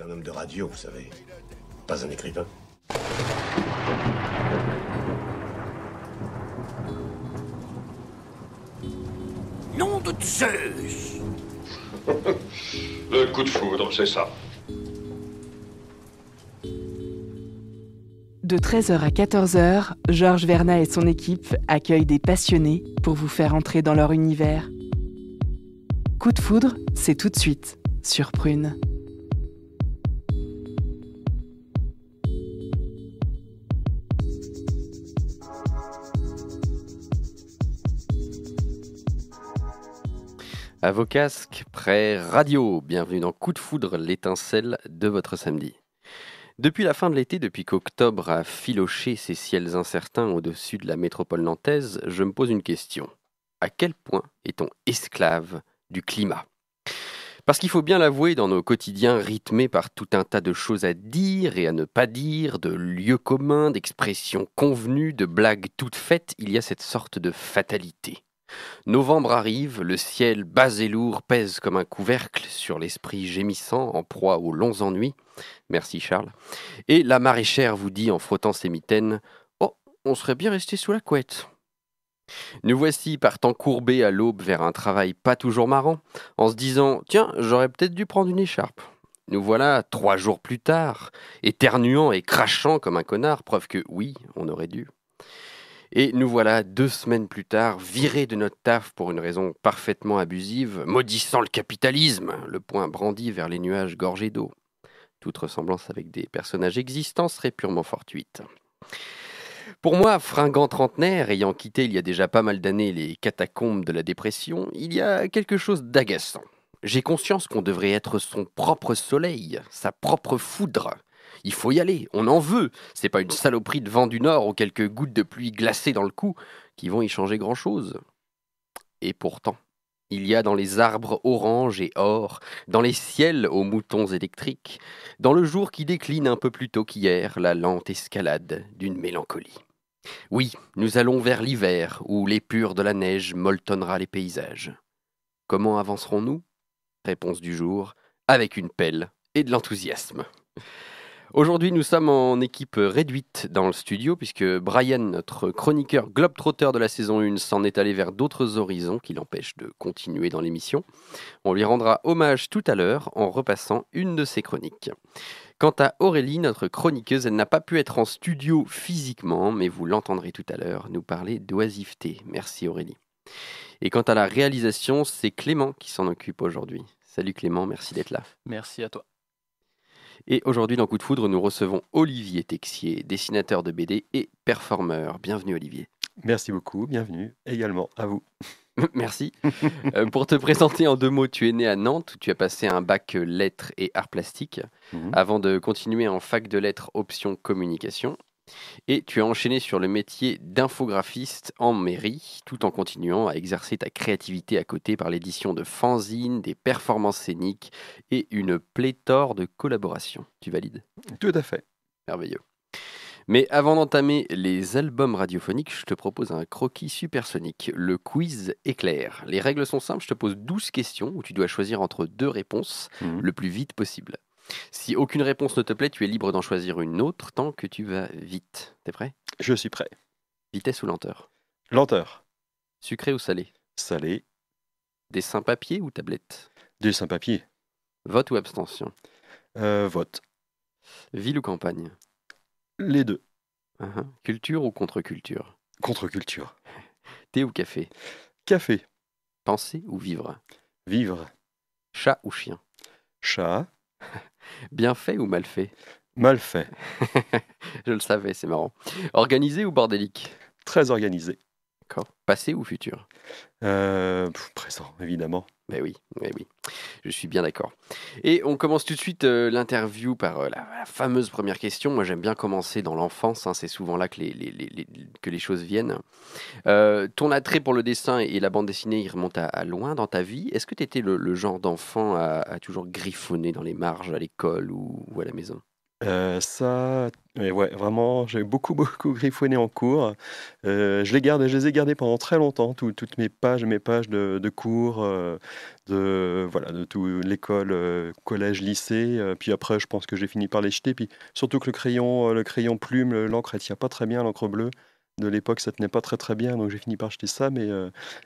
un homme de radio, vous savez. Pas un écrivain. Nom de Zeus Le coup de foudre, c'est ça. De 13h à 14h, Georges Verna et son équipe accueillent des passionnés pour vous faire entrer dans leur univers. Coup de foudre, c'est tout de suite sur Prune. À vos casques, prêt radio, bienvenue dans Coup de foudre, l'étincelle de votre samedi. Depuis la fin de l'été, depuis qu'octobre a filoché ces ciels incertains au-dessus de la métropole nantaise, je me pose une question. À quel point est-on esclave du climat parce qu'il faut bien l'avouer, dans nos quotidiens rythmés par tout un tas de choses à dire et à ne pas dire, de lieux communs, d'expressions convenues, de blagues toutes faites, il y a cette sorte de fatalité. Novembre arrive, le ciel bas et lourd pèse comme un couvercle sur l'esprit gémissant en proie aux longs ennuis. Merci Charles. Et la maraîchère vous dit en frottant ses mitaines Oh, on serait bien resté sous la couette. Nous voici partant courbés à l'aube vers un travail pas toujours marrant, en se disant Tiens, j'aurais peut-être dû prendre une écharpe. Nous voilà trois jours plus tard, éternuant et crachant comme un connard, preuve que oui, on aurait dû. Et nous voilà deux semaines plus tard virés de notre taf pour une raison parfaitement abusive, maudissant le capitalisme, le point brandi vers les nuages gorgés d'eau. Toute ressemblance avec des personnages existants serait purement fortuite. Pour moi, fringant trentenaire, ayant quitté il y a déjà pas mal d'années les catacombes de la dépression, il y a quelque chose d'agaçant. J'ai conscience qu'on devrait être son propre soleil, sa propre foudre, il faut y aller, on en veut. C'est pas une saloperie de vent du nord ou quelques gouttes de pluie glacées dans le cou qui vont y changer grand-chose. Et pourtant, il y a dans les arbres orange et or, dans les ciels aux moutons électriques, dans le jour qui décline un peu plus tôt qu'hier, la lente escalade d'une mélancolie. Oui, nous allons vers l'hiver où l'épure de la neige moltonnera les paysages. Comment avancerons-nous Réponse du jour, avec une pelle et de l'enthousiasme. Aujourd'hui, nous sommes en équipe réduite dans le studio puisque Brian, notre chroniqueur globetrotter de la saison 1, s'en est allé vers d'autres horizons qui l'empêchent de continuer dans l'émission. On lui rendra hommage tout à l'heure en repassant une de ses chroniques. Quant à Aurélie, notre chroniqueuse, elle n'a pas pu être en studio physiquement, mais vous l'entendrez tout à l'heure nous parler d'oisiveté. Merci Aurélie. Et quant à la réalisation, c'est Clément qui s'en occupe aujourd'hui. Salut Clément, merci d'être là. Merci à toi. Et aujourd'hui, dans Coup de Foudre, nous recevons Olivier Texier, dessinateur de BD et performeur. Bienvenue, Olivier. Merci beaucoup, bienvenue également à vous. Merci. Euh, pour te présenter en deux mots, tu es né à Nantes, tu as passé un bac euh, lettres et arts plastiques, mhm. avant de continuer en fac de lettres option communication. Et tu as enchaîné sur le métier d'infographiste en mairie, tout en continuant à exercer ta créativité à côté par l'édition de fanzines, des performances scéniques et une pléthore de collaborations. Tu valides Tout à fait. Merveilleux. Mais avant d'entamer les albums radiophoniques, je te propose un croquis supersonique, le quiz éclair. Les règles sont simples, je te pose 12 questions où tu dois choisir entre deux réponses mhm. le plus vite possible. Si aucune réponse ne te plaît, tu es libre d'en choisir une autre tant que tu vas vite. T'es prêt Je suis prêt. Vitesse ou lenteur Lenteur. Sucré ou salé Salé. Dessin papier ou tablette Dessin papier. Vote ou abstention euh, Vote. Ville ou campagne Les deux. Uh-huh. Culture ou contre-culture Contre-culture. Thé ou café Café. Penser ou vivre Vivre. Chat ou chien Chat. Bien fait ou mal fait Mal fait. Je le savais, c'est marrant. Organisé ou bordélique Très organisé. D'accord. Passé ou futur euh, Présent, évidemment oui, oui, je suis bien d'accord. Et on commence tout de suite euh, l'interview par euh, la, fameuse première question. Moi, j'aime bien commencer dans l'enfance, hein. c'est souvent là que les, que les choses viennent. Euh, ton attrait pour le dessin et la bande dessinée, il remonte à, loin dans ta vie. Est-ce que tu étais le, genre d'enfant à, toujours griffonner dans les marges à l'école ou à la maison euh, ça, mais ouais, vraiment, j'ai beaucoup, beaucoup griffonné en cours. Euh, je, les garde, je les ai gardés pendant très longtemps, toutes mes pages, mes pages de, cours, euh, de, voilà, de tout l'école, collège, lycée. puis après, je pense que j'ai fini par les jeter. Puis surtout que le crayon, le crayon plume, l'encre, elle tient pas très bien, l'encre bleue de l'époque, ça tenait pas très très bien, donc j'ai fini par acheter ça, mais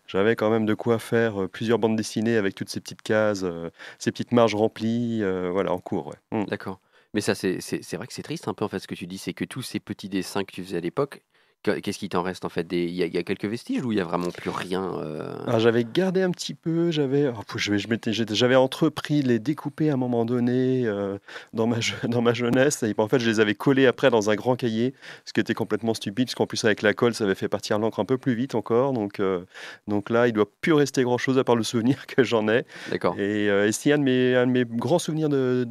j'avais quand même de quoi faire plusieurs bandes dessinées avec toutes ces petites cases, ces petites marges remplies, voilà, en cours. Ouais. Mmh. D'accord. Mais ça, c'est vrai que c'est triste un peu en fait ce que tu dis, c'est que tous ces petits dessins que tu faisais à l'époque, Qu'est-ce qui t'en reste en fait Il y, a quelques vestiges ou il y a vraiment plus rien euh ah, J'avais gardé un petit peu, j'avais oh, j'avais entrepris de les découper à un moment donné euh, dans, ma dans ma jeunesse et en fait je les avais collés après dans un grand cahier, ce qui était complètement stupide, parce qu'en plus avec la colle ça avait fait partir l'encre un peu plus vite encore, donc, euh, donc là il ne doit plus rester grand chose à part le souvenir que j'en ai. D'accord. Et, si un de mes, grands souvenirs de,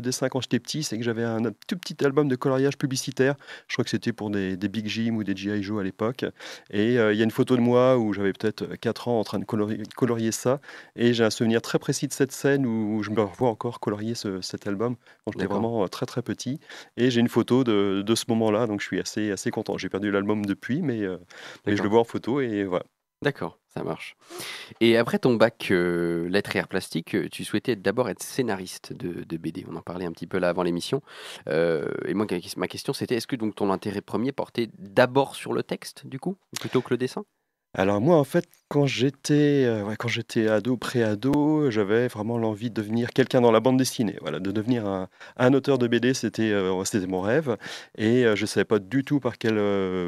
dessin quand j'étais petit, c'est que j'avais un tout petit album de coloriage publicitaire, je crois que c'était pour des, Big Jim ou des G.I. Joe à l'époque. Et euh, il y a une photo de moi où j'avais peut-être 4 euh, ans en train de colorier, ça. Et j'ai un souvenir très précis de cette scène où je me revois encore colorier cet album quand j'étais vraiment euh, très très petit. Et j'ai une photo de, de ce moment-là, donc je suis assez, assez content. J'ai perdu l'album depuis, mais, mais je le vois en photo et voilà. D'accord, ça marche. Et après ton bac euh, lettres et arts plastiques, euh, tu souhaitais d'abord être scénariste de, BD. On en parlait un petit peu là avant l'émission. Euh, et moi, ma question c'était est-ce que donc ton intérêt premier portait d'abord sur le texte, du coup, plutôt que le dessin alors moi, en fait, quand j'étais euh, quand j'étais ado, pré-ado, j'avais vraiment l'envie de devenir quelqu'un dans la bande dessinée. Voilà, de devenir un, auteur de BD, c'était euh, c'était mon rêve. Et euh, je ne savais pas du tout par quel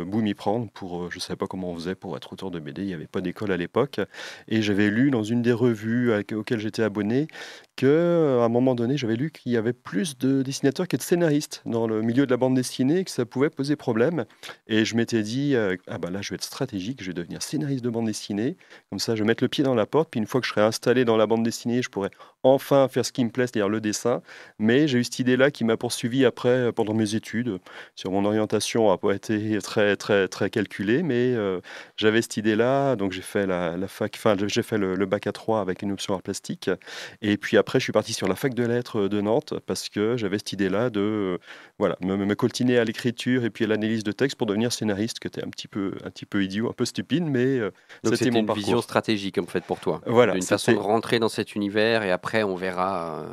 bout m'y prendre. Pour, je ne savais pas comment on faisait pour être auteur de BD. Il n'y avait pas d'école à l'époque. Et j'avais lu dans une des revues auxquelles j'étais abonné que un moment donné, j'avais lu qu'il y avait plus de dessinateurs que de scénaristes dans le milieu de la bande dessinée, et que ça pouvait poser problème. Et je m'étais dit, ah bah là, je vais être stratégique, je vais devenir scénariste scénariste de bande dessinée. Comme ça, je vais mettre le pied dans la porte. Puis une fois que je serai installé dans la bande dessinée, je pourrai enfin faire ce qui me plaît, c'est-à-dire le dessin. Mais j'ai eu cette idée-là qui m'a poursuivi après euh, pendant mes études. Sur mon orientation, a pas été très très très calculée, mais euh, j'avais cette idée-là. Donc j'ai fait la, fac, j'ai fait le, bac à 3 avec une option art plastique. Et puis après, je suis parti sur la fac de lettres de Nantes parce que j'avais cette idée-là de euh, voilà me, coltiner à l'écriture et puis à l'analyse de texte pour devenir scénariste, que était un petit peu un petit peu idiot, un peu stupide, mais euh, c'était mon une vision stratégique en fait pour toi. Voilà, une façon de rentrer dans cet univers et après on verra.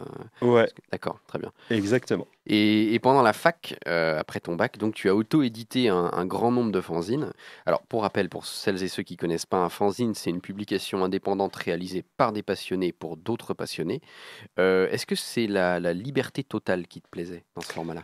Euh, ouais. D'accord, très bien. Exactement. Et, pendant la fac, euh, après ton bac, donc tu as auto-édité un, grand nombre de fanzines. Alors pour rappel, pour celles et ceux qui connaissent pas, un fanzine c'est une publication indépendante réalisée par des passionnés pour d'autres passionnés. Est-ce que c'est la, liberté totale qui te plaisait dans ce format-là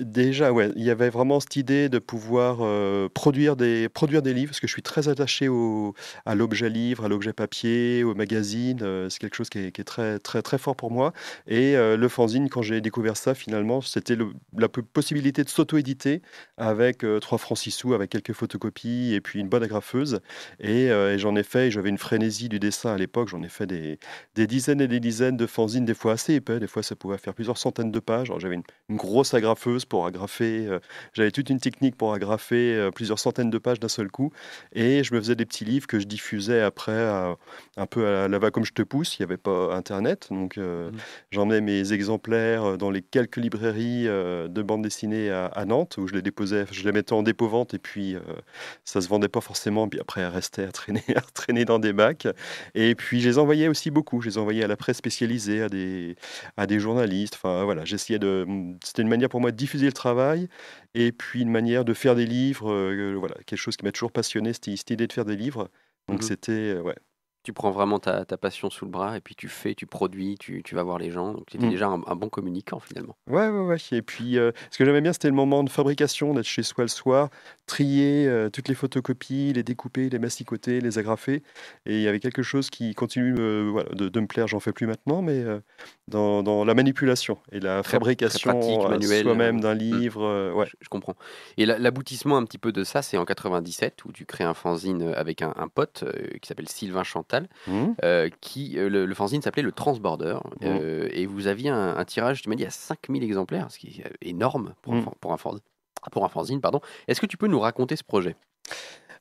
Déjà, ouais, il y avait vraiment cette idée de pouvoir euh, produire, des, produire des livres, parce que je suis très attaché au, à l'objet livre, à l'objet papier, au magazine. Euh, c'est quelque chose qui est, très, très, très fort pour moi. Et euh, le fanzine, quand j'ai découvert ça, finalement, c'était la possibilité de s'auto-éditer avec 3 francs 6 sous, avec quelques photocopies et puis une bonne agrafeuse. Et, j'en ai fait, j'avais une frénésie du dessin à l'époque, j'en ai fait des, des, dizaines et des dizaines de fanzines, des fois assez épais, des fois ça pouvait faire plusieurs centaines de pages. J'avais une grosse agrafeuse pour agrafer. Euh, j'avais toute une technique pour agrafer euh, plusieurs centaines de pages d'un seul coup. Et je me faisais des petits livres que je diffusais après, un peu à la va comme je te pousse. Il n'y avait pas Internet. Donc, j'en euh, mmh. mes exemplaires dans les quelques librairies de bande dessinée à, Nantes, où je les déposais, je les mettais en dépôt-vente. Et puis, ça ne se vendait pas forcément. Puis après, restait restaient à traîner, à traîner dans des bacs. Et puis, je les envoyais aussi beaucoup. Je les envoyais à la presse spécialisée, à des, à des journalistes. Enfin, voilà, j'essayais de. C'était une manière pour moi de diffuser le travail et puis une manière de faire des livres. Euh, euh, voilà, quelque chose qui m'a toujours passionné, c'était cette de faire des livres. Donc mmh c'était, euh, ouais, tu prends vraiment ta, passion sous le bras et puis tu fais, tu produis, tu, vas voir les gens. Donc tu mm. déjà un, bon communicant finalement. Ouais, ouais, ouais. Et puis euh, ce que j'aimais bien, c'était le moment de fabrication, d'être chez soi le soir, trier euh, toutes les photocopies, les découper, les masticoter, les agrafer. Et il y avait quelque chose qui continue euh, de, me plaire, j'en fais plus maintenant, mais dans, la manipulation et la fabrication soi-même d'un mm. livre. ouais. Je, comprends. Et l'aboutissement un petit peu de ça, c'est en 97 où tu crées un fanzine avec un, pote qui s'appelle Sylvain Chantal Mmh. Euh, qui, euh, le, le fanzine s'appelait le Transborder. Mmh. Euh, et vous aviez un, tirage, tu m'as dit, à 5000 exemplaires, ce qui est énorme pour, un, mmh. pour, un, fanzine. Pour un fanzine pardon. Est-ce que tu peux nous raconter ce projet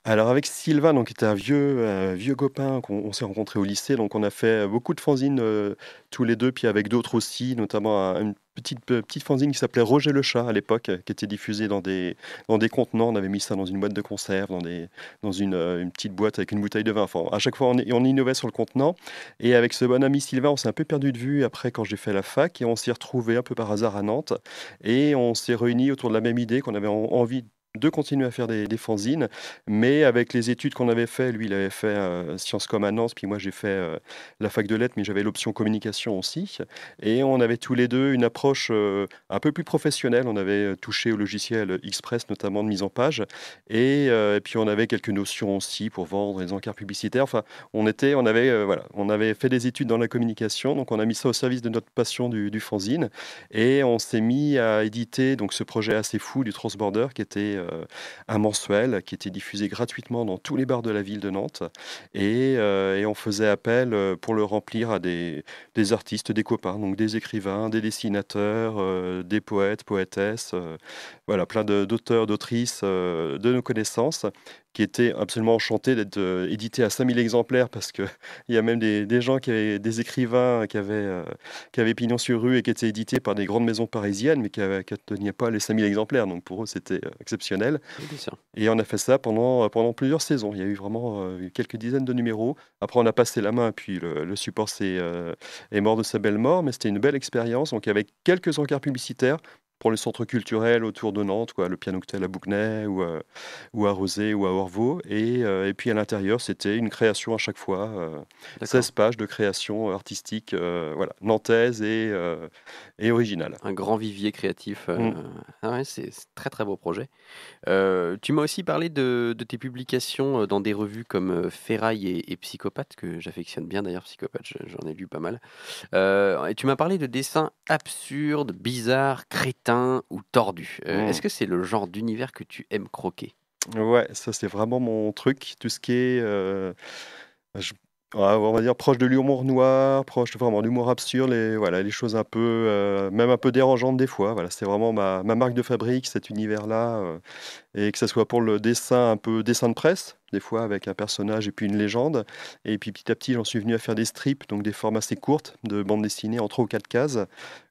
alors avec Sylvain, donc qui était un vieux, vieux copain qu'on s'est rencontré au lycée, donc on a fait beaucoup de fanzines tous les deux, puis avec d'autres aussi, notamment un, une petite, fanzine qui s'appelait Roger le chat à l'époque, euh, qui était diffusée dans des, dans des contenants. On avait mis ça dans une boîte de conserve, dans, des, dans une, euh, petite boîte avec une bouteille de vin. Enfin, à chaque fois, on, innovait sur le contenant. Et avec ce bon ami Sylvain, on s'est un peu perdu de vue après quand j'ai fait la fac et on s'est retrouvé un peu par hasard à Nantes. Et on s'est réunis autour de la même idée qu'on avait envie de de continuer à faire des, fanzines, mais avec les études qu'on avait fait, lui il avait fait science euh, sciences com à Nantes, puis moi j'ai fait euh, la fac de lettres, mais j'avais l'option communication aussi, et on avait tous les deux une approche euh, un peu plus professionnelle, on avait touché au logiciel Express notamment de mise en page, et, puis on avait quelques notions aussi pour vendre les encarts publicitaires, enfin on était, on avait voilà, on avait fait des études dans la communication, donc on a mis ça au service de notre passion du, du fanzine, et on s'est mis à éditer donc ce projet assez fou du Transborder qui était euh, un mensuel qui était diffusé gratuitement dans tous les bars de la ville de Nantes. Et, euh, on faisait appel euh, pour le remplir à des, artistes, des copains, donc des écrivains, des dessinateurs, des poètes, poétesses, voilà, plein d'auteurs, d'autrices de nos connaissances qui était absolument enchanté d'être euh, édité à 5000 exemplaires parce qu'il y a même des, gens, qui avaient, des écrivains qui avaient, euh, qui avaient pignon sur rue et qui étaient édités par des grandes maisons parisiennes mais qui euh, tenaient pas les 5000 exemplaires. Donc pour eux, c'était exceptionnel. Et on a fait ça pendant, pendant plusieurs saisons. Il y a eu vraiment quelques dizaines de numéros. Après, on a passé la main, puis le, support est, est mort de sa belle mort, mais c'était une belle expérience. Donc avec quelques encarts publicitaires, pour les centres culturels autour de Nantes, quoi, le Pianoctel à Bouguenay ou, ou à Rosé ou à Orvaux. Euh, et, puis à l'intérieur, c'était une création à chaque fois, 16 euh, pages de création artistique euh, voilà, nantaise et, et, originale. Un grand vivier créatif. Mm. Ah c'est très très beau projet. tu m'as aussi parlé de, tes publications dans des revues comme Ferraille et, et Psychopathe, que j'affectionne bien d'ailleurs, Psychopathe, j'en ai lu pas mal. et tu m'as parlé de dessins absurdes, bizarres, crétins ou tordu. Euh, hmm. Est-ce que c'est le genre d'univers que tu aimes croquer Ouais, ça c'est vraiment mon truc. Tout ce qui est, euh, on va dire, proche de l'humour noir, proche vraiment d'humour absurde, les, voilà, les choses un peu, euh, même un peu dérangeantes des fois. Voilà, c'est vraiment ma, ma, marque de fabrique, cet univers-là. et que ce soit pour le dessin un peu dessin de presse, des fois avec un personnage et puis une légende. Et puis petit à petit, j'en suis venu à faire des strips, donc des formes assez courtes de bande dessinée en 3 ou quatre cases,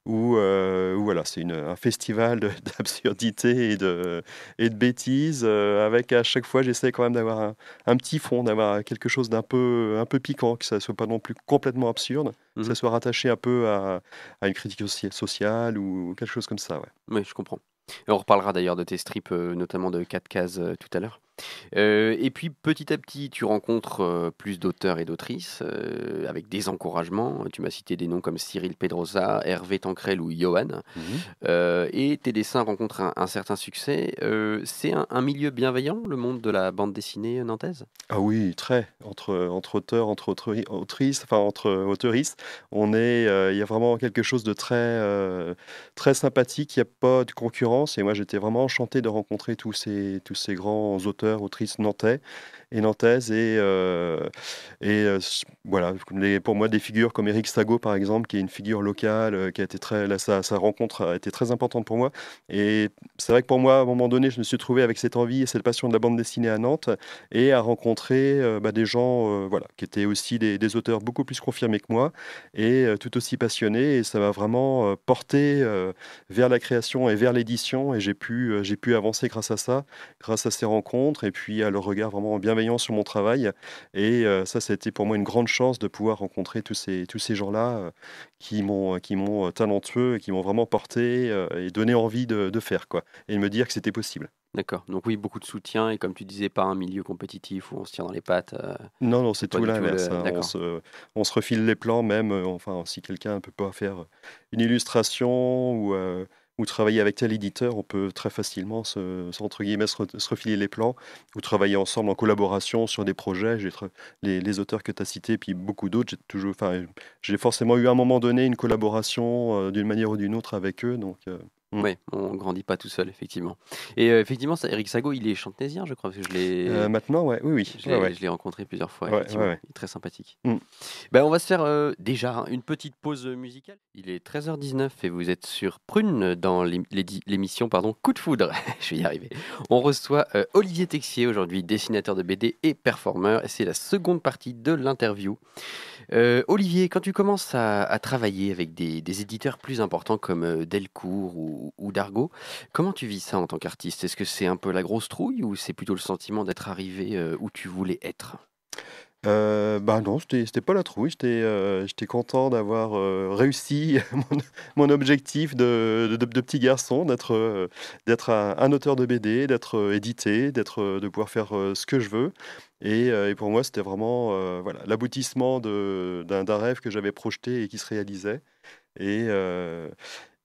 où, euh, voilà, c'est un festival d'absurdité et de, et de bêtises, euh, avec à chaque fois, j'essaie quand même d'avoir un, petit fond, d'avoir quelque chose d'un peu, un peu piquant, que ça ne soit pas non plus complètement absurde, que ça mhm. soit rattaché un peu à, à une critique sociale ou quelque chose comme ça. Ouais. Oui, je comprends. on reparlera d'ailleurs de tes strips, euh, notamment de quatre cases tout à l'heure. Euh, et puis petit à petit, tu rencontres euh, plus d'auteurs et d'autrices euh, avec des encouragements. Tu m'as cité des noms comme Cyril Pedroza Hervé Tancrel ou Johan. Mhm. et tes dessins rencontrent un, certain succès. c'est un, milieu bienveillant, le monde de la bande dessinée nantaise Ah oui, très. Entre, entre auteurs, entre autrices, enfin entre auteuristes, on est, il y a vraiment quelque chose de très, très sympathique. Il n'y a pas de concurrence. Et moi, j'étais vraiment enchanté de rencontrer tous ces, tous ces grands auteurs autrice nantais et nantaise. Et, euh, et euh, voilà, pour moi, des figures comme Eric Stago, par exemple, qui est une figure locale, euh, qui a été très. Là, sa, rencontre a été très importante pour moi. Et c'est vrai que pour moi, à un moment donné, je me suis trouvé avec cette envie et cette passion de la bande dessinée à Nantes et à rencontrer bah, des gens voilà, qui étaient aussi des, auteurs beaucoup plus confirmés que moi et tout aussi passionnés. Et ça m'a vraiment porté vers la création et vers l'édition. Et j'ai pu, j'ai pu avancer grâce à ça, grâce à ces rencontres et puis à leur regard vraiment bien sur mon travail. Et euh, ça, ça a été pour moi une grande chance de pouvoir rencontrer tous ces, tous ces gens-là euh, qui m'ont euh, qui talentueux et qui m'ont vraiment porté et donné envie de, faire quoi et de me dire que c'était possible. D'accord. Donc oui, beaucoup de soutien et comme tu disais, pas un milieu compétitif où on se tient dans les pattes. non, non, c'est tout l'inverse. Hein. On, se, refile les plans même. enfin, si quelqu'un peut pas faire une illustration ou ou travailler avec tel éditeur, on peut très facilement se, entre guillemets, se, refiler les plans, ou travailler ensemble en collaboration sur des projets. J'ai les, auteurs que tu as cités, puis beaucoup d'autres, j'ai toujours, enfin, j'ai forcément eu à un moment donné une collaboration euh, d'une manière ou d'une autre avec eux, donc euh, Mm. Oui, on grandit pas tout seul, effectivement. Et euh, effectivement, Eric Sago, il est chantenaisien, je crois, parce que je l'ai. Euh, maintenant, ouais, oui, oui. Je l'ai, rencontré plusieurs fois. il est très sympathique. Ben, on va se faire euh, déjà une petite pause musicale. Il est 13h19 et vous êtes sur Prune dans l'émission pardon Coup de foudre. je vais y arriver. On reçoit Olivier Texier aujourd'hui, dessinateur de BD et performeur. Et c'est la seconde partie de l'interview. Olivier, quand tu commences à, travailler avec des, des, éditeurs plus importants comme Delcourt ou ou, d'argot. Comment tu vis ça en tant qu'artiste Est-ce que c'est un peu la grosse trouille ou c'est plutôt le sentiment d'être arrivé euh, où tu voulais être euh, bah non, c'était pas la trouille. J'étais euh, content d'avoir euh, réussi mon, objectif de, petit garçon, d'être d'être un, auteur de BD, d'être édité, d'être de pouvoir faire ce que je veux. Et, pour moi, c'était vraiment voilà l'aboutissement d'un rêve que j'avais projeté et qui se réalisait. Et,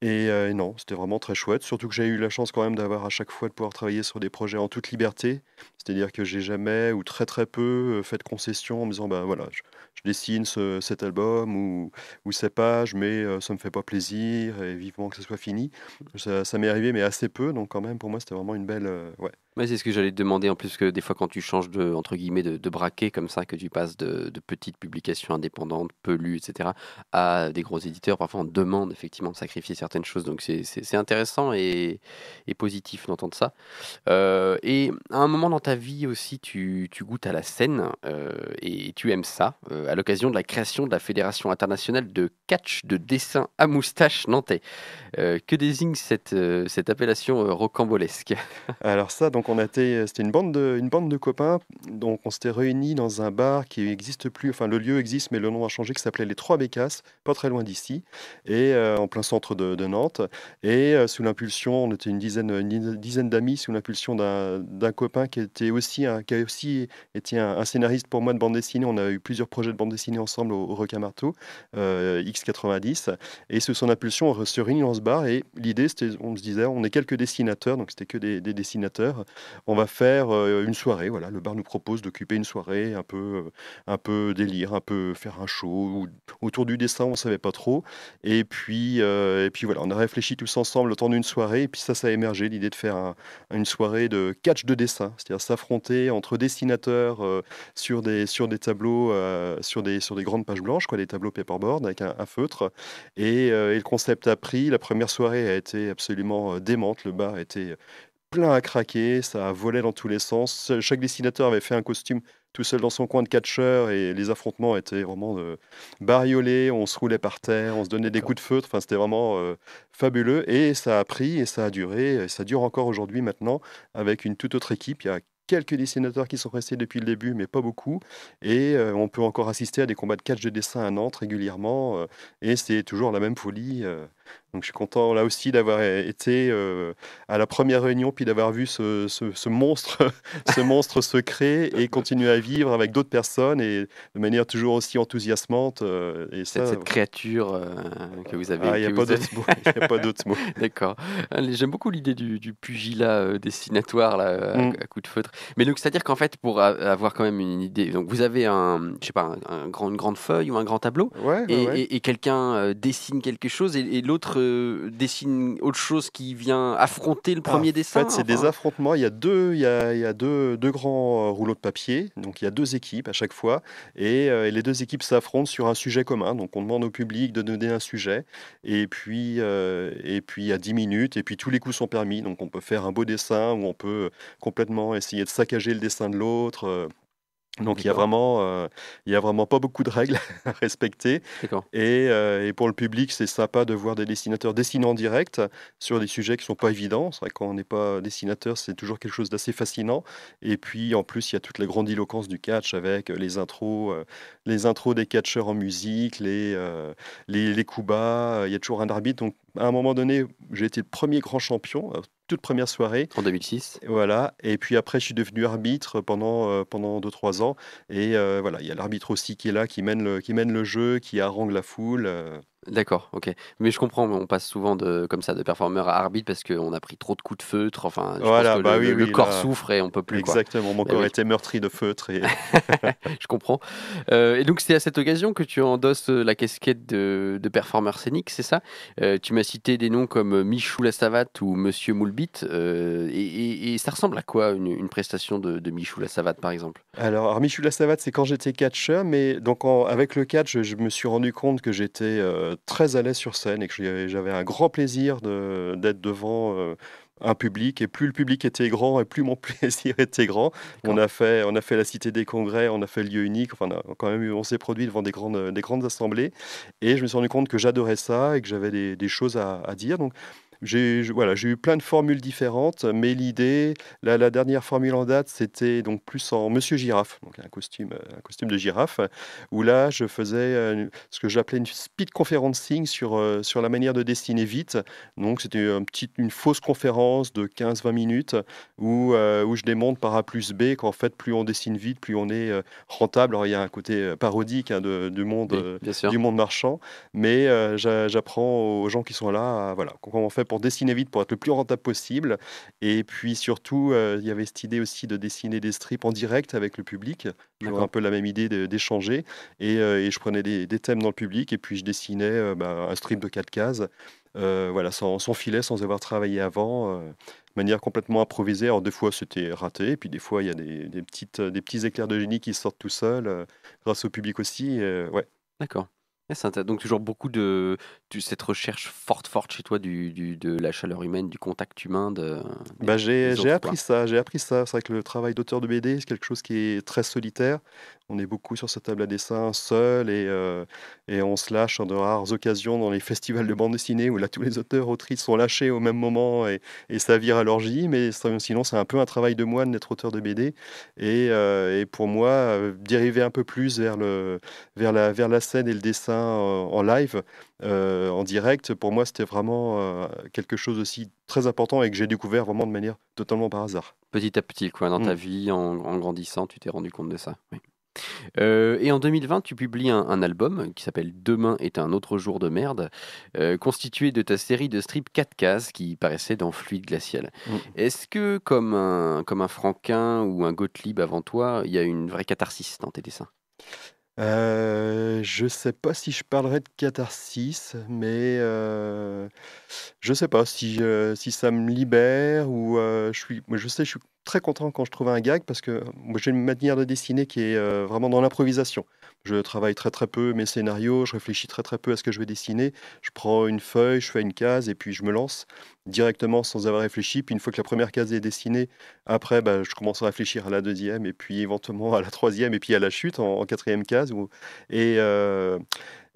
euh, et, non, c'était vraiment très chouette. Surtout que j'ai eu la chance quand même d'avoir à chaque fois de pouvoir travailler sur des projets en toute liberté. C'est-à-dire que j'ai jamais ou très très peu euh, fait de concessions en me disant ben voilà, je, dessine ce- cet album ou, ou ces pages, mais ça euh, ça me fait pas plaisir et vivement que ce soit fini. Ça, m'est arrivé, mais assez peu. Donc quand même, pour moi, c'était vraiment une belle, ouais, c'est ce que j'allais te demander en plus que des fois quand tu changes de entre guillemets de, braquet comme ça que tu passes de, petites publications indépendantes, pelues, etc. à des gros éditeurs, parfois on demande effectivement de sacrifier certaines choses. Donc c'est, intéressant et, positif d'entendre ça. Euh, et à un moment dans ta vie aussi, tu, tu goûtes à la scène euh, et tu aimes ça euh, à l'occasion de la création de la Fédération internationale de catch de dessin à moustache nantais. que désigne cette, cette appellation rocambolesque Alors ça donc euh, c'était une bande, de, une bande de copains. Donc on s'était réunis dans un bar qui n'existe plus, enfin le lieu existe mais le nom a changé, qui s'appelait les Trois Bécasses, pas très loin d'ici, et euh, en plein centre de, Nantes. Et euh, sous l'impulsion, on était une dizaine, dizaine d'amis sous l'impulsion d'un copain qui était aussi, un, qui a aussi été un, scénariste pour moi de bande dessinée. On a eu plusieurs projets de bande dessinée ensemble au, au X90. Et sous son impulsion, on se réunit dans ce bar et l'idée, c'était, on se disait, on est quelques dessinateurs, donc c'était que des, des dessinateurs on va faire une soirée. Voilà, le bar nous propose d'occuper une soirée un peu, un peu délire, un peu faire un show. Autour du dessin, on ne savait pas trop. Et puis, et puis voilà, on a réfléchi tous ensemble le temps d'une soirée. Et puis ça, ça a émergé l'idée de faire une soirée de catch de dessin, c'est-à-dire s'affronter entre dessinateurs sur, des, sur des tableaux, sur, des, sur des grandes pages blanches, quoi, des tableaux paperboard avec un, feutre. Et, et, le concept a pris. La première soirée a été absolument démente. Le bar a été plein à craquer, ça volé dans tous les sens. Chaque dessinateur avait fait un costume tout seul dans son coin de catcheur et les affrontements étaient vraiment euh, bariolés, on se roulait par terre, on se donnait des coups de feutre, enfin c'était vraiment euh, fabuleux et ça a pris et ça a duré et ça dure encore aujourd'hui maintenant avec une toute autre équipe, il y a quelques dessinateurs qui sont restés depuis le début mais pas beaucoup et euh, on peut encore assister à des combats de catch de dessin à Nantes régulièrement et c'est toujours la même folie donc je suis content là aussi d'avoir été euh, à la première réunion, puis d'avoir vu ce, ce, monstre, ce monstre se créer et continuer à vivre avec d'autres personnes et de manière toujours aussi enthousiasmante. Euh, et cette, créature euh, que vous avez. Ah, il n'y a, pas d'autres mots. D'accord. J'aime beaucoup l'idée du, du, pugilat dessinatoire là, à, mm. coup de feutre. Mais donc c'est-à-dire qu'en fait, pour avoir quand même une idée, donc vous avez un, je sais pas, un, grand, une grande feuille ou un grand tableau, et, et, quelqu'un dessine quelque chose et l'autre euh, dessine autre chose qui vient affronter le premier ah, dessin En fait, c'est des affrontements. Il y a, deux, il y a, deux, grands euh, rouleaux de papier. Donc, il y a deux équipes à chaque fois. Euh, et, les deux équipes s'affrontent sur un sujet commun. Donc, on demande au public de donner un sujet. Et puis, et puis, il y 10 minutes. Et puis, tous les coups sont permis. Donc, on peut faire un beau dessin ou on peut complètement essayer de saccager le dessin de l'autre. Donc il y a vraiment, euh, il a vraiment pas beaucoup de règles à respecter. Euh, et, pour le public, c'est sympa de voir des dessinateurs dessiner en direct sur des sujets qui sont pas évidents. C'est quand on n'est pas dessinateur, c'est toujours quelque chose d'assez fascinant. Et puis en plus, il y a toute la grandiloquence du catch avec les intros, euh, les intros des catcheurs en musique, les les, les coups bas. Il y a toujours un arbitre. Donc à un moment donné, j'ai été le premier grand champion toute première soirée. En 2006. Voilà. Et puis après, je suis devenu arbitre pendant, euh, pendant 2-3 ans. Et euh, voilà, il y a l'arbitre aussi qui est là, qui mène, le, qui mène le jeu, qui harangue la foule. Euh. D'accord, ok. Mais je comprends, on passe souvent de, comme ça de performeur à arbitre parce qu'on a pris trop de coups de feutre. Enfin, je voilà, bah le, corps bah, souffre et on peut plus. Exactement, mon bah corps était meurtri de feutre. je comprends. Euh, et donc, c'est à cette occasion que tu endosses euh, la casquette de, de performeur scénique, c'est ça euh, Tu m'as cité des noms comme Michou Lassavat ou Monsieur Moulbit. et, ça ressemble à quoi une, prestation de, de, Michou Lassavat, par exemple alors, Michou c'est quand j'étais catcheur, mais donc avec le catch, je, me suis rendu compte que j'étais très à l'aise sur scène et que j'avais un grand plaisir d'être devant euh, un public et plus le public était grand et plus mon plaisir était grand. On a fait on a fait la Cité des Congrès, on a fait le lieu unique, on a quand même on s'est produit devant des grandes des grandes assemblées et je me suis rendu compte que j'adorais ça et que j'avais des, choses à, à dire donc j'ai eu plein de formules différentes, mais l'idée, la, dernière formule en date, c'était donc plus en Monsieur Girafe, donc un costume, euh, un costume de girafe, où là, je faisais euh, ce que j'appelais une speed conferencing sur, euh, sur la manière de dessiner vite. Donc, c'était une, une fausse conférence de 15-20 minutes où, où je démontre par A plus B qu'en fait, plus on dessine vite, plus on est rentable. Alors, il y a un côté parodique hein, de, du, monde, du monde marchand, mais j'apprends aux gens qui sont là, voilà, comment on fait pour dessiner vite, pour être le plus rentable possible. Et puis surtout, euh, il y avait cette idée aussi de dessiner des strips en direct avec le public. J'avais un peu la même idée d'échanger. Et, euh, et, je prenais des, thèmes dans le public et puis je dessinais euh, bah, un strip de quatre cases. voilà, sans, sans, filet, sans avoir travaillé avant, de manière complètement improvisée. Alors, des fois, c'était raté, et puis des fois, il y a des, petites, des petits éclairs de génie qui sortent tout seuls, grâce au public aussi. ouais. D'accord. Eh, donc toujours beaucoup de, cette recherche forte, forte chez toi du, de la chaleur humaine, du contact humain. De, bah, j'ai appris ça, j'ai appris ça. C'est vrai que le travail d'auteur de BD, c'est quelque chose qui est très solitaire. On est beaucoup sur sa table à dessin seul et, euh, on se lâche en de rares occasions dans les festivals de bande dessinée où là tous les auteurs, autrices sont lâchés au même moment et, ça vire à l'orgie. Mais sinon, c'est un peu un travail de moine d'être auteur de BD. Euh, et, pour moi, euh, dériver un peu plus vers, la, scène et le dessin en live, en direct, pour moi, c'était vraiment quelque chose aussi très important et que j'ai découvert vraiment de manière totalement par hasard. Petit à petit, quoi, dans ta mmh. vie, en, en grandissant, tu t'es rendu compte de ça. Oui. Euh, et en 2020, tu publies un, album qui s'appelle Demain est un autre jour de merde, euh, constitué de ta série de strips 4 cases qui paraissaient dans Fluide Glacial. Mm. Est-ce que, comme un, comme un Franquin ou un Gottlieb avant toi, il y a une vraie catharsis dans tes dessins euh, je ne sais pas si je parlerai de catharsis, mais je euh, je sais pas si, euh, si ça me libère ou je suis, je sais, je suis très content quand je trouve un gag parce que moi j'ai une manière de dessiner qui est vraiment dans l'improvisation. Je travaille très très peu mes scénarios, je réfléchis très très peu à ce que je vais dessiner. Je prends une feuille, je fais une case et puis je me lance directement sans avoir réfléchi. Puis une fois que la première case est dessinée, après bah, je commence à réfléchir à la deuxième et puis éventuellement à la troisième et puis à la chute en, quatrième case. et, euh,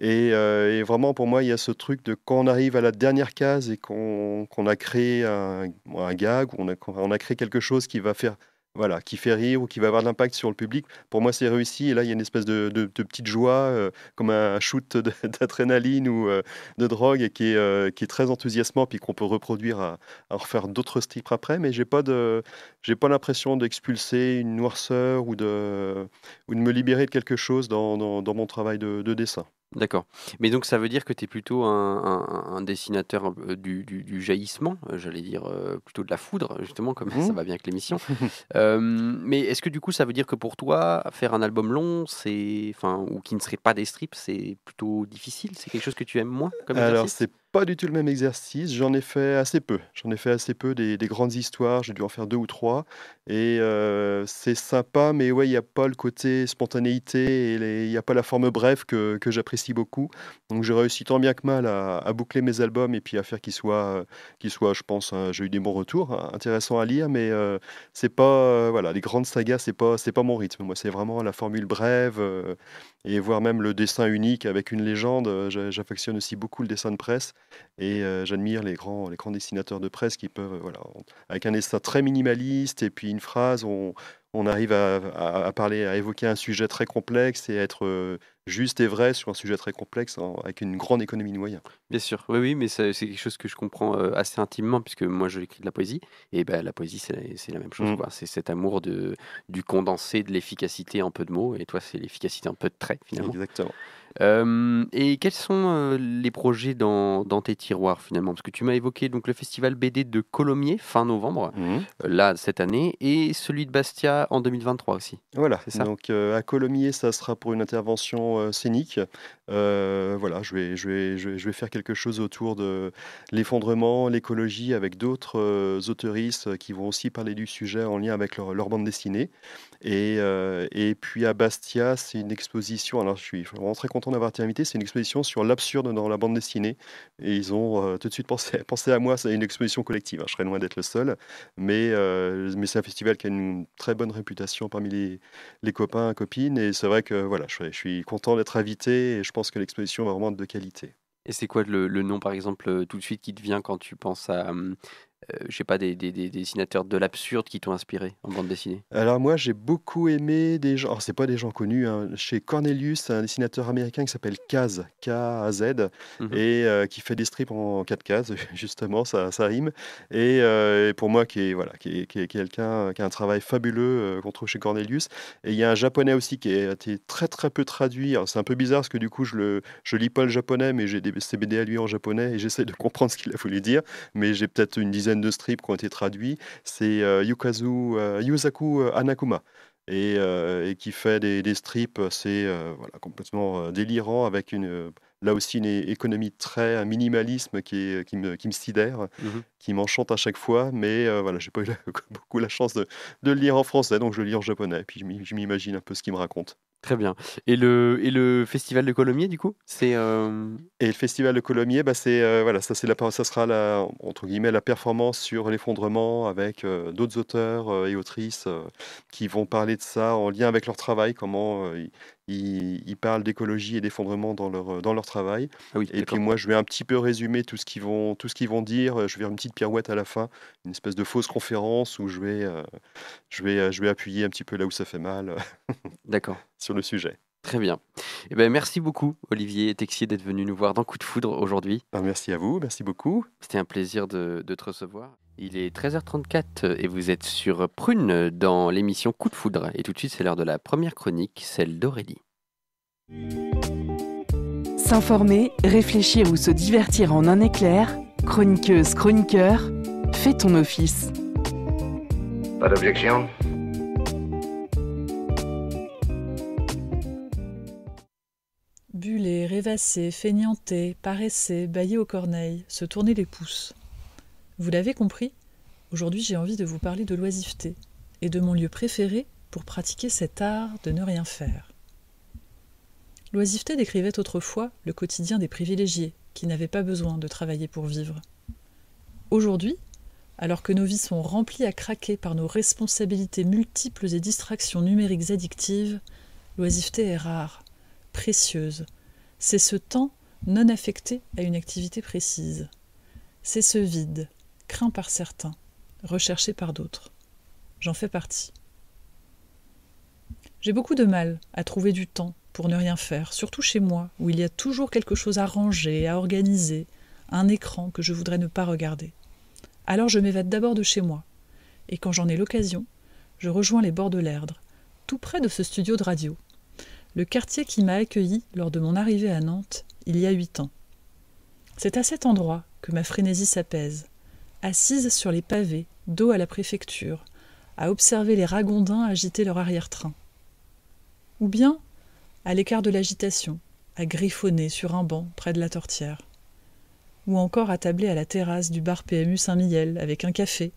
euh, et, vraiment pour moi il y a ce truc de quand on arrive à la dernière case et qu'on a créé un, gag, on on a créé quelque chose qui va faire voilà, qui fait rire ou qui va avoir de l'impact sur le public. Pour moi, c'est réussi. Et là, il y a une espèce de, petite joie, euh, comme un shoot d'adrénaline ou euh, de drogue, euh, qui est, très enthousiasmant, puis qu'on peut reproduire à, refaire d'autres strips après. Mais j'ai pas pas l'impression d'expulser une noirceur ou de, ou de me libérer de quelque chose dans, mon travail de dessin. D'accord. Mais donc ça veut dire que tu es plutôt un, dessinateur euh, du, jaillissement, euh, j'allais dire euh, plutôt de la foudre, justement, comme mmh. ça va bien avec l'émission. mais est-ce que du coup ça veut dire que pour toi, faire un album long, c'est, ou qui ne serait pas des strips, c'est plutôt difficile C'est quelque chose que tu aimes moins comme Alors c'est pas du tout le même exercice. J'en ai fait assez peu. J'en ai fait assez peu des, grandes histoires. J'ai dû en faire deux ou trois. Et euh, c'est sympa, mais ouais, il n'y a pas le côté spontanéité et il n'y a pas la forme brève que, j'apprécie beaucoup. Donc j'ai réussi tant bien que mal à, boucler mes albums et puis à faire qu'ils soient, qu'ils soient je pense, hein, j'ai eu des bons retours, intéressant hein, intéressants à lire, mais euh, c'est pas, euh, voilà, les grandes sagas, c'est pas, c'est pas mon rythme. Moi, c'est vraiment la formule brève et voire même le dessin unique avec une légende. Euh, j'affectionne aussi beaucoup le dessin de presse et euh, j'admire les grands, les grands dessinateurs de presse qui peuvent, euh, voilà, avec un dessin très minimaliste et puis une phrase, on, on arrive à, parler, à évoquer un sujet très complexe et à être euh, juste et vrai sur un sujet très complexe avec une grande économie de moyens. Bien sûr, oui, mais c'est quelque chose que je comprends euh, assez intimement puisque moi je écris de la poésie et ben, la poésie c'est la, même chose. Mmh. C'est cet amour du condensé, de l'efficacité en peu de mots et toi c'est l'efficacité en peu de traits finalement. Exactement. Euh, et quels sont euh, les projets dans, tes tiroirs finalement Parce que tu m'as évoqué donc le festival BD de Colomiers fin novembre, mhm. euh, là cette année, et celui de Bastia en 2023 aussi. Voilà, ça. donc à Colomiers, ça sera pour une intervention scénique euh, voilà, je vais, je, vais, je, vais, faire quelque chose autour de l'effondrement, l'écologie, avec d'autres euh, euh qui vont aussi parler du sujet en lien avec leur, bande dessinée. Et, euh, et, puis à Bastia, c'est une exposition. Alors, je suis vraiment très content d'avoir été invité. C'est une exposition sur l'absurde dans la bande dessinée. Et ils ont tout de suite pensé, à moi. C'est une exposition collective. Hein, je serais loin d'être le seul. Mais, mais c'est un festival qui a une très bonne réputation parmi les, copains et copines. Et c'est vrai que voilà, je, je suis content d'être invité. Et je pense que l'exposition va vraiment de qualité. Et c'est quoi le, le, nom, par exemple, euh, tout de suite qui te vient quand tu penses à, hum, euh, je sais pas, des, dessinateurs de l'absurde qui t'ont inspiré en bande dessinée Alors moi, j'ai beaucoup aimé des gens, c'est pas des gens connus, hein, chez Cornelius, un dessinateur américain qui s'appelle Kaz, K-A-Z, mhm. et euh, qui fait des strips en 4 cases, justement, ça, ça rime, euh, et, pour moi, qui est, voilà, qui, est, qui quelqu'un qui a un travail fabuleux qu'on trouve chez Cornelius, et il y a un japonais aussi qui a été très très peu traduit, c'est un peu bizarre parce que du coup, je, le, je lis pas le japonais, mais j'ai des CBD à lui en japonais, et j'essaie de comprendre ce qu'il a voulu dire, mais j'ai peut-être une dizaine de strips qui ont été traduits, c'est euh, Yukazu, euh, Yuzaku euh, Anakuma. Et, qui fait des, strips c'est voilà, complètement délirant avec une, là aussi une économie très un minimalisme qui, qui, me, qui me, sidère, mhm. qui m'enchante à chaque fois, mais voilà, j'ai pas eu beaucoup la chance de, de, le lire en français, donc je le lis en japonais, puis je m'imagine un peu ce qu'il me raconte. Très bien. Et le, et le festival de Colomiers, du coup c'est euh, Et le festival de Colomiers, bah, euh, voilà, ça, c'est ça sera la, entre guillemets, la performance sur l'effondrement avec euh, d'autres auteurs et autrices qui vont parler de ça en lien avec leur travail, comment ils, parlent d'écologie et d'effondrement dans leur, euh, dans leur travail. Ah oui, et puis moi, je vais un petit peu résumer tout ce qu'ils vont, tout ce qu'ils vont dire. Euh, je vais faire une petite pirouette à la fin, une espèce de fausse conférence où je vais, euh, je vais, je vais appuyer un petit peu là où ça fait mal. D'accord. sur le sujet. Très bien. Eh ben, merci beaucoup, Olivier Texier, d'être venu nous voir dans Coup de Foudre aujourd'hui. Ah, merci à vous, merci beaucoup. C'était un plaisir de te recevoir. Il est 13h34 et vous êtes sur Prune dans l'émission Coup de foudre. Et tout de suite, c'est l'heure de la première chronique, celle d'Aurélie. S'informer, réfléchir ou se divertir en un éclair, chroniqueuse, chroniqueur, fais ton office. Pas d'objection Buller, rêvasser, feignanter, paresser, bailler aux corneilles, se tourner les pouces. Vous l'avez compris, aujourd'hui j'ai envie de vous parler de l'oisiveté et de mon lieu préféré pour pratiquer cet art de ne rien faire. L'oisiveté décrivait autrefois le quotidien des privilégiés qui n'avaient pas besoin de travailler pour vivre. Aujourd'hui, alors que nos vies sont remplies à craquer par nos responsabilités multiples et distractions numériques addictives, l'oisiveté est rare, précieuse. C'est ce temps non affecté à une activité précise. C'est ce vide, craint par certains, recherché par d'autres. J'en fais partie. J'ai beaucoup de mal à trouver du temps pour ne rien faire, surtout chez moi, où il y a toujours quelque chose à ranger, à organiser, un écran que je voudrais ne pas regarder. Alors je m'évade d'abord de chez moi, et quand j'en ai l'occasion, je rejoins les bords de l'Erdre, tout près de ce studio de radio, le quartier qui m'a accueilli lors de mon arrivée à Nantes il y a huit ans. C'est à cet endroit que ma frénésie s'apaise, assise sur les pavés, dos à la préfecture, à observer les ragondins agiter leur arrière-train. Ou bien, à l'écart de l'agitation, à griffonner sur un banc près de la tortière. Ou encore tabler à la terrasse du bar PMU saint miel avec un café,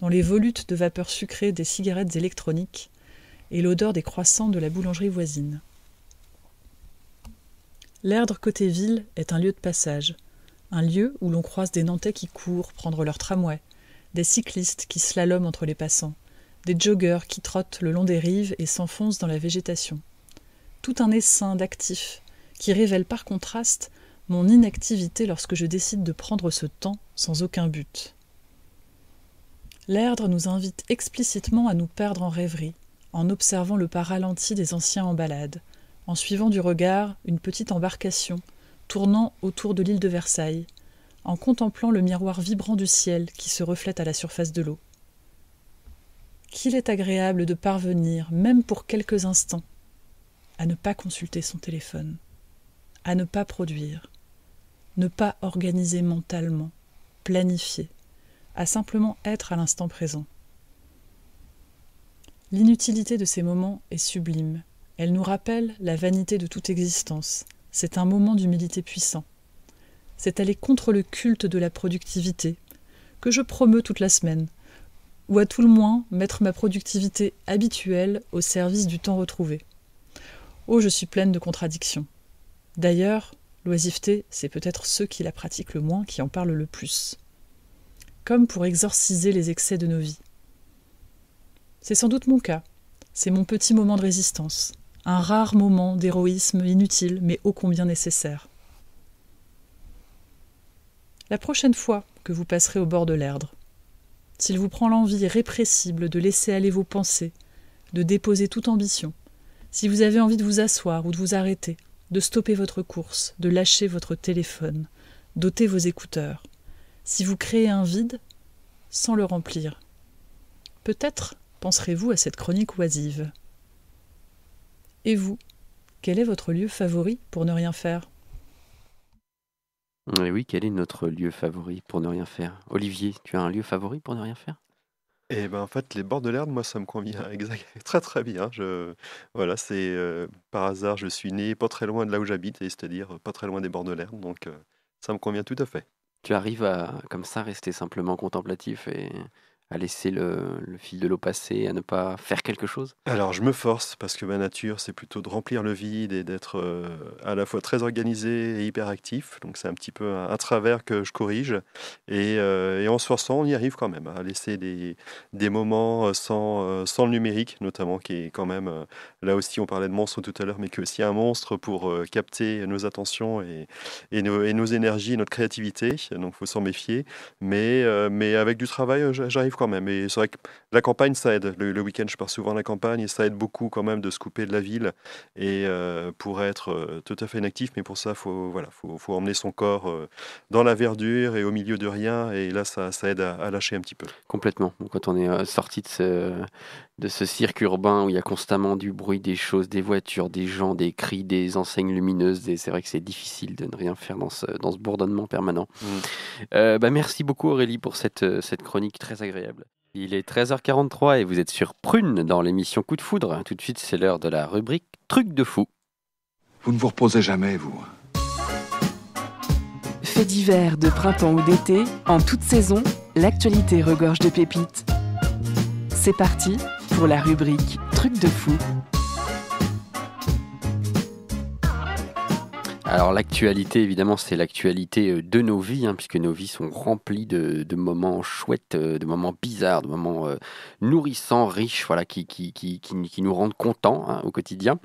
dans les volutes de vapeur sucrée des cigarettes électroniques et l'odeur des croissants de la boulangerie voisine. L'Erdre côté ville est un lieu de passage, un lieu où l'on croise des Nantais qui courent prendre leur tramway, des cyclistes qui slaloment entre les passants, des joggeurs qui trottent le long des rives et s'enfoncent dans la végétation. Tout un essaim d'actifs qui révèle par contraste mon inactivité lorsque je décide de prendre ce temps sans aucun but. L'Erdre nous invite explicitement à nous perdre en rêverie, en observant le pas ralenti des anciens en balade, en suivant du regard une petite embarcation tournant autour de l'île de Versailles, en contemplant le miroir vibrant du ciel qui se reflète à la surface de l'eau. Qu'il est agréable de parvenir, même pour quelques instants, à ne pas consulter son téléphone, à ne pas produire, ne pas organiser mentalement, planifier, à simplement être à l'instant présent. L'inutilité de ces moments est sublime, elle nous rappelle la vanité de toute existence, c'est un moment d'humilité puissant. C'est aller contre le culte de la productivité, que je promeus toute la semaine, ou à tout le moins mettre ma productivité habituelle au service du temps retrouvé. Oh, je suis pleine de contradictions. D'ailleurs, l'oisiveté, c'est peut-être ceux qui la pratiquent le moins qui en parlent le plus. Comme pour exorciser les excès de nos vies. C'est sans doute mon cas. C'est mon petit moment de résistance un rare moment d'héroïsme inutile mais ô combien nécessaire. La prochaine fois que vous passerez au bord de l'Erdre, s'il vous prend l'envie répressible de laisser aller vos pensées, de déposer toute ambition, si vous avez envie de vous asseoir ou de vous arrêter, de stopper votre course, de lâcher votre téléphone, d'ôter vos écouteurs, si vous créez un vide sans le remplir, peut-être penserez-vous à cette chronique oisive. Et vous, quel est votre lieu favori pour ne rien faire oui, quel est notre lieu favori pour ne rien faire Olivier, tu as un lieu favori pour ne rien faire Eh ben en fait, les bords de l'herbe, moi, ça me convient très très bien. voilà, c'est euh, par hasard, je suis né pas très loin de là où j'habite, c'est-à-dire euh, pas très loin des bords de l'herbe, donc euh, ça me convient tout à fait. Tu arrives à, comme ça, rester simplement contemplatif et à laisser le, fil de l'eau passer, à ne pas faire quelque chose Alors je me force parce que ma nature c'est plutôt de remplir le vide et d'être euh, à la fois très organisé et hyperactif. Donc c'est un petit peu un, travers que je corrige. Euh, et, en se forçant, on y arrive quand même à laisser des, moments euh, sans, sans le numérique, notamment qui est quand même, là aussi on parlait de monstre tout à l'heure, mais qui est aussi un monstre pour capter nos attentions et, et, nos, énergies, notre créativité. Donc il faut s'en méfier. Mais, mais avec du travail, j'arrive quand même. Et c'est vrai que la campagne, ça aide. Le, week-end, je pars souvent à la campagne et ça aide beaucoup quand même de se couper de la ville. Et euh, pour être euh, tout à fait inactif, mais pour ça, il faut, voilà, faut, emmener son corps euh, dans la verdure et au milieu de rien. Et là, ça, aide à, à lâcher un petit peu. Complètement. Quand on est sorti de ce, de ce cirque urbain où il y a constamment du bruit, des choses, des voitures, des gens, des cris, des enseignes lumineuses. c'est vrai que c'est difficile de ne rien faire dans ce, dans ce bourdonnement permanent. Mm. Euh, bah merci beaucoup Aurélie pour cette, euh, cette chronique très agréable. Il est 13h43 et vous êtes sur Prune dans l'émission Coup de foudre. Tout de suite, c'est l'heure de la rubrique Truc de fou. Vous ne vous reposez jamais, vous. Fait d'hiver, de printemps ou d'été, en toute saison, l'actualité regorge de pépites. C'est parti pour la rubrique Truc de fou Alors l'actualité, évidemment, c'est l'actualité euh, de nos vies, hein, puisque nos vies sont remplies de, moments chouettes, euh, de moments bizarres, de moments euh, nourrissants, riches, voilà, qui, qui, nous rendent contents hein, au quotidien.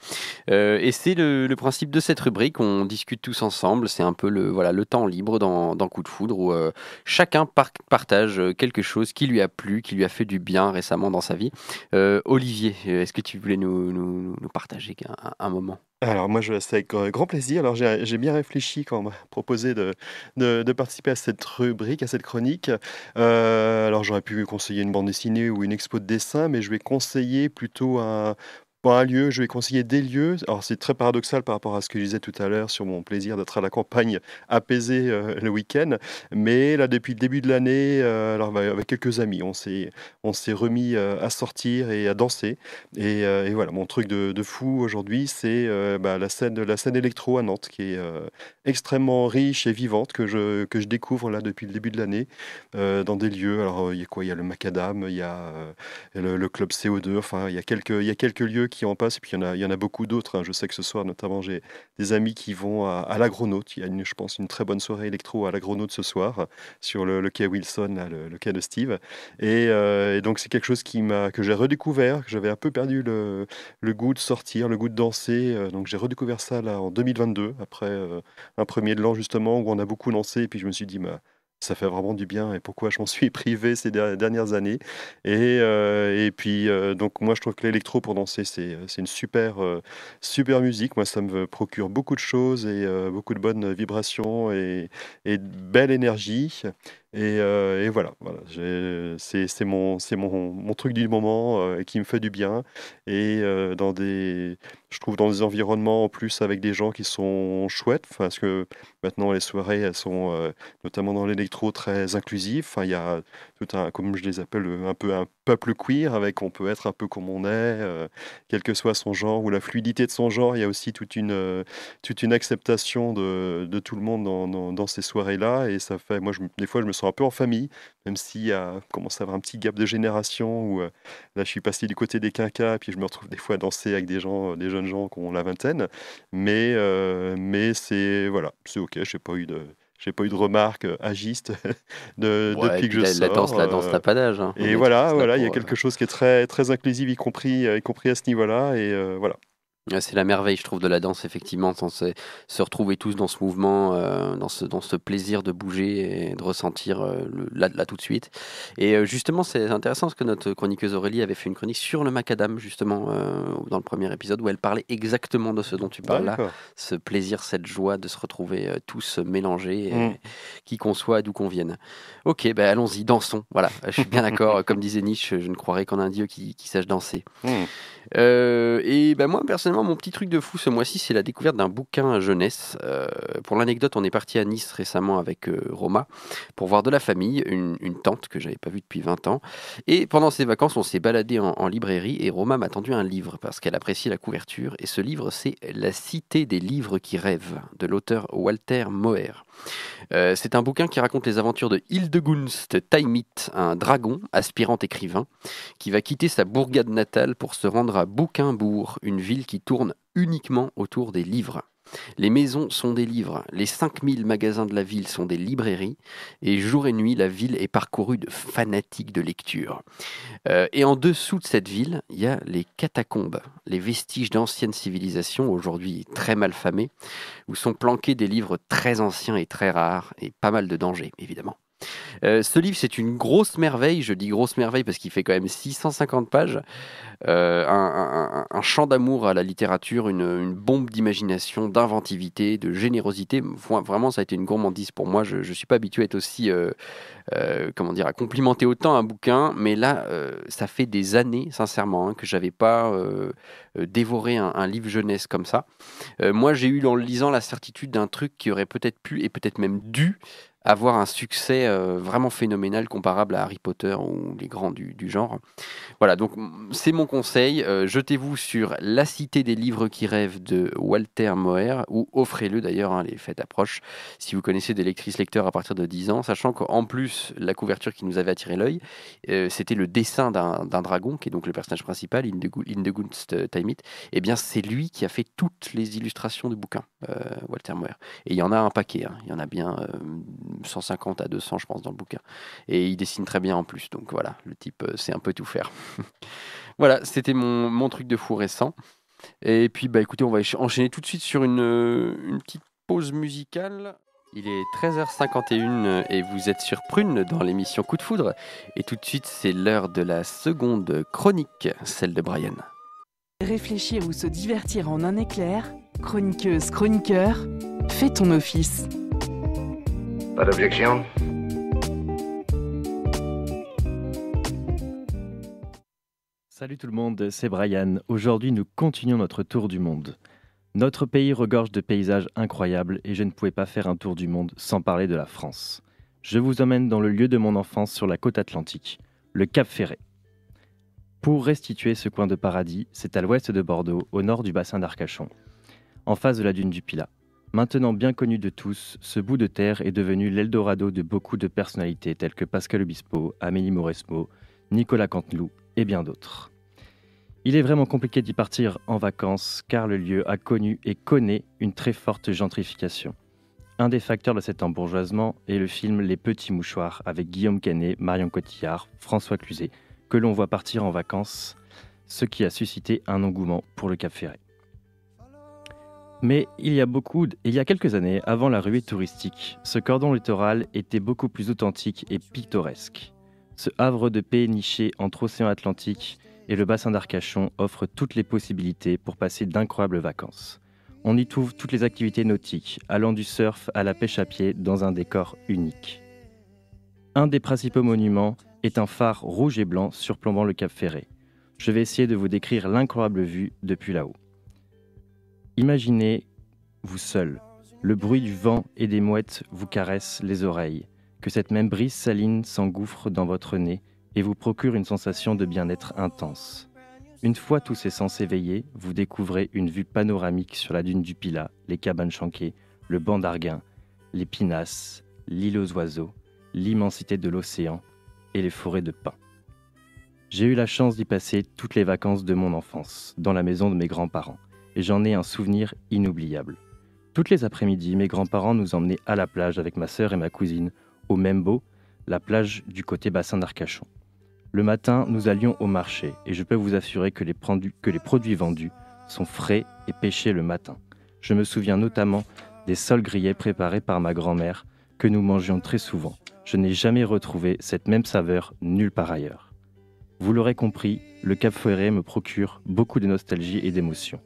et c'est le, principe de cette rubrique, on discute tous ensemble, c'est un peu le, voilà, le temps libre dans, Coup de Foudre, où chacun partage quelque chose qui lui a plu, qui lui a fait du bien récemment dans sa vie. Olivier, est-ce que tu voulais nous, nous, partager un moment alors moi, je, c'est avec grand plaisir. Alors j'ai, bien réfléchi quand on m'a proposé de, participer à cette rubrique, à cette chronique. Euh, alors j'aurais pu conseiller une bande dessinée ou une expo de dessin, mais je vais conseiller plutôt un pour un lieu, je vais conseiller des lieux. Alors c'est très paradoxal par rapport à ce que je disais tout à l'heure sur mon plaisir d'être à la campagne apaisé euh, le week-end. Mais là, depuis le début de l'année, euh, alors bah, avec quelques amis, on s'est remis euh, à sortir et à danser. Et, voilà, mon truc de, fou aujourd'hui, c'est bah, la scène la scène électro à Nantes qui est extrêmement riche et vivante que je que je découvre là depuis le début de l'année dans des lieux. Alors il y a quoi Il y a le Macadam, il y a le, club CO2. Enfin, il y quelques il y a quelques lieux qui en passent, et puis il y en a, il y en a beaucoup d'autres. Hein. Je sais que ce soir, notamment, j'ai des amis qui vont à, à l'Agronaute. Il y a, une, je pense, une très bonne soirée électro à l'Agronaute ce soir, sur le, le quai Wilson, le, quai de Steve. Euh, et, donc, c'est quelque chose qui m'a, que j'ai redécouvert, que j'avais un peu perdu le, goût de sortir, le goût de danser. Euh, donc, j'ai redécouvert ça là en 2022, après euh, un premier de l'an, justement, où on a beaucoup lancé. Et puis, je me suis dit, bah, ça fait vraiment du bien et pourquoi je m'en suis privé ces dernières années. Et, euh, puis, euh, donc, moi, je trouve que l'électro pour danser, c'est euh, une super, super musique. Moi, ça me procure beaucoup de choses et beaucoup de bonnes vibrations et, et de belle énergie. Euh, et, voilà, voilà c'est mon, mon, mon truc du moment euh, qui me fait du bien. Et euh, dans des, je trouve dans des environnements en plus avec des gens qui sont chouettes, parce que maintenant les soirées, elles sont notamment dans l'électro très inclusives. il y a tout un, comme je les appelle, un peu un peuple queer, avec on peut être un peu comme on est, quel que soit son genre ou la fluidité de son genre. Il y a aussi toute une, toute une acceptation de, de tout le monde dans, dans, ces soirées-là. Et ça fait, moi, des fois, je me sens un peu en famille, même s'il y a commence à avoir un petit gap de génération où euh, là je suis passé du côté des quinquas puis je me retrouve des fois à danser avec des gens, euh, des jeunes gens qui ont la vingtaine. Mais, euh, mais c'est voilà, c'est ok, j'ai pas eu de. J'ai pas eu de remarques agistes depuis que je la, sors. La danse, la danse n'a pas d'âge. Et voilà, voilà, il y a quelque chose qui est très, très inclusif, y compris, y compris à ce niveau-là. Et voilà, c'est la merveille, je trouve, de la danse, effectivement, se, se retrouver tous dans ce mouvement, euh, dans, ce, plaisir de bouger et de ressentir euh, là, tout de suite. Et euh, justement, c'est intéressant parce que notre chroniqueuse Aurélie avait fait une chronique sur le macadam, justement, dans le premier épisode, où elle parlait exactement de ce dont tu parles là, ce plaisir, cette joie de se retrouver tous mélangés, mm. qui qu'on soit, d'où qu'on vienne. Ok, ben allons-y, dansons. Voilà, je suis bien d'accord. Comme disait Nietzsche, je ne croirais qu'en un dieu qui, sache danser. Mm. et ben moi, personnellement, mon petit truc de fou ce mois-ci, c'est la découverte d'un bouquin à jeunesse. Euh, pour l'anecdote, on est parti à Nice récemment avec euh, Roma pour voir de la famille, une, tante que je j'avais pas vue depuis 20 ans. Et pendant ces vacances, on s'est baladé en, librairie et Roma m'a tendu un livre parce qu'elle apprécie la couverture. Et ce livre, c'est La Cité des livres qui rêvent de l'auteur Walter Moer. Euh, c'est un bouquin qui raconte les aventures de Hildegunst Taimit, un dragon, aspirant écrivain, qui va quitter sa bourgade natale pour se rendre à Bouquinbourg, une ville qui tourne uniquement autour des livres. Les maisons sont des livres, les 5000 magasins de la ville sont des librairies, et jour et nuit, la ville est parcourue de fanatiques de lecture. Euh, et en dessous de cette ville, il y a les catacombes, les vestiges d'anciennes civilisations, aujourd'hui très mal famées, où sont planqués des livres très anciens et très rares, et pas mal de dangers, évidemment. Euh, ce livre, c'est une grosse merveille. Je dis grosse merveille parce qu'il fait quand même 650 pages. Euh, un, un, chant d'amour à la littérature, une, bombe d'imagination, d'inventivité, de générosité. Vraiment, ça a été une gourmandise pour moi. Je ne suis pas habitué à être aussi, euh, comment dire, à complimenter autant un bouquin. Mais là, ça fait des années, sincèrement, hein, que j'avais pas dévoré un, un, livre jeunesse comme ça. moi, j'ai eu en le lisant la certitude d'un truc qui aurait peut-être pu et peut-être même dû avoir un succès euh, vraiment phénoménal comparable à Harry Potter ou les grands du, genre. Voilà, donc c'est mon conseil. Euh, jetez-vous sur La Cité des livres qui rêvent de Walter Moer ou offrez-le d'ailleurs, hein, les fêtes approchent, si vous connaissez des lectrices lecteurs à partir de 10 ans, sachant qu'en plus, la couverture qui nous avait attiré l'œil, euh, c'était le dessin d'un dragon, qui est donc le personnage principal, Indegunst time Taimit. Et eh bien, c'est lui qui a fait toutes les illustrations de bouquin, Walter Moer. Et il y en a un paquet, hein. il y en a bien 150 à 200, je pense, dans le bouquin. Et il dessine très bien en plus. Donc voilà, le type c'est euh, un peu tout faire. voilà, c'était mon, truc de fou récent. Et puis, bah écoutez, on va enchaîner tout de suite sur une, une petite pause musicale. Il est 13h51 euh, et vous êtes sur Prune dans l'émission Coup de foudre. Et tout de suite, c'est l'heure de la seconde chronique, celle de Brian. Réfléchir ou se divertir en un éclair, chroniqueuse, chroniqueur, fais ton office. Salut tout le monde, c'est Brian. Aujourd'hui, nous continuons notre tour du monde. Notre pays regorge de paysages incroyables et je ne pouvais pas faire un tour du monde sans parler de la France. Je vous emmène dans le lieu de mon enfance sur la côte atlantique, le Cap Ferret. Pour restituer ce coin de paradis, c'est à l'ouest de Bordeaux, au nord du bassin d'Arcachon, en face de la dune du Pilat. Maintenant bien connu de tous, ce bout de terre est devenu l'Eldorado de beaucoup de personnalités telles que Pascal Obispo, Amélie Mauresmo, Nicolas Canteloup et bien d'autres. Il est vraiment compliqué d'y partir en vacances car le lieu a connu et connaît une très forte gentrification. Un des facteurs de cet embourgeoisement est le film Les Petits Mouchoirs avec Guillaume Canet, Marion Cotillard, François Cluzet, que l'on voit partir en vacances, ce qui a suscité un engouement pour le Cap ferret mais il y a beaucoup, il y a quelques années, avant la ruée touristique, ce cordon littoral était beaucoup plus authentique et pittoresque. Ce havre de paix niché entre océan Atlantique et le bassin d'Arcachon offre toutes les possibilités pour passer d'incroyables vacances. On y trouve toutes les activités nautiques, allant du surf à la pêche à pied dans un décor unique. Un des principaux monuments est un phare rouge et blanc surplombant le Cap Ferré. Je vais essayer de vous décrire l'incroyable vue depuis là-haut. Imaginez, vous seul, le bruit du vent et des mouettes vous caresse les oreilles, que cette même brise saline s'engouffre dans votre nez et vous procure une sensation de bien-être intense. Une fois tous ces sens éveillés, vous découvrez une vue panoramique sur la dune du Pila, les cabanes chanquées, le banc d'Arguin, les pinasses, l'île aux oiseaux, l'immensité de l'océan et les forêts de pins. J'ai eu la chance d'y passer toutes les vacances de mon enfance, dans la maison de mes grands-parents et j'en ai un souvenir inoubliable. Toutes les après-midi, mes grands-parents nous emmenaient à la plage avec ma sœur et ma cousine, au Membo, la plage du côté bassin d'Arcachon. Le matin, nous allions au marché et je peux vous assurer que les, produits vendus sont frais et pêchés le matin. Je me souviens notamment des sols grillés préparés par ma grand-mère que nous mangions très souvent. Je n'ai jamais retrouvé cette même saveur nulle part ailleurs. Vous l'aurez compris, le Cap Ferret me procure beaucoup de nostalgie et d'émotion.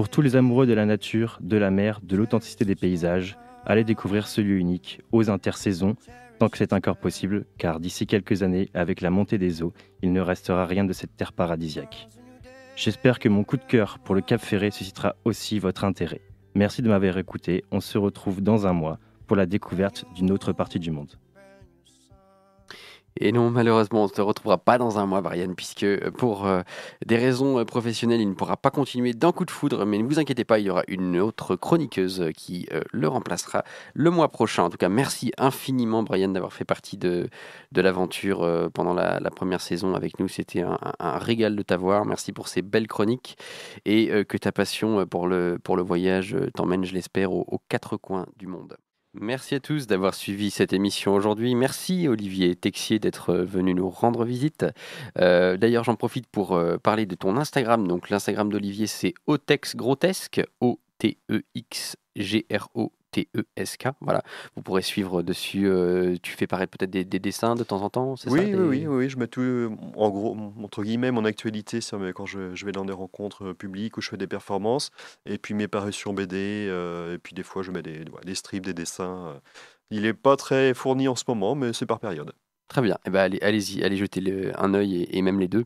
Pour tous les amoureux de la nature, de la mer, de l'authenticité des paysages, allez découvrir ce lieu unique, aux intersaisons, tant que c'est encore possible, car d'ici quelques années, avec la montée des eaux, il ne restera rien de cette terre paradisiaque. J'espère que mon coup de cœur pour le Cap Ferré suscitera aussi votre intérêt. Merci de m'avoir écouté, on se retrouve dans un mois pour la découverte d'une autre partie du monde. Et non, malheureusement, on ne te retrouvera pas dans un mois, Brian, puisque euh, pour euh, des raisons euh, professionnelles, il ne pourra pas continuer d'un coup de foudre. Mais ne vous inquiétez pas, il y aura une autre chroniqueuse qui le remplacera le mois prochain. En tout cas, merci infiniment, Brian, d'avoir fait partie de, l'aventure pendant la, première saison avec nous. C'était un, régal de t'avoir. Merci pour ces belles chroniques et que ta passion pour le, voyage t'emmène, je l'espère, aux quatre coins du monde. Merci à tous d'avoir suivi cette émission aujourd'hui. Merci Olivier Texier d'être euh, venu nous rendre visite. Euh, d'ailleurs, j'en profite pour euh, parler de ton Instagram. Donc l'Instagram d'Olivier, c'est Otex Grotesque, O T E X G R O t e Voilà. Vous pourrez suivre dessus. Euh, tu fais paraître peut-être des, dessins de temps en temps, c'est oui, ça oui, oui, oui, Je mets tout, euh, en gros, entre guillemets, mon actualité, quand je, vais dans des rencontres euh, publiques ou je fais des performances, et puis mes parutions BD, et puis des fois, je mets des, des strips, des dessins. Il n'est pas très fourni en ce moment, mais c'est par période. Très bien. Eh ben, allez, allez-y, allez jeter un œil et, même les deux.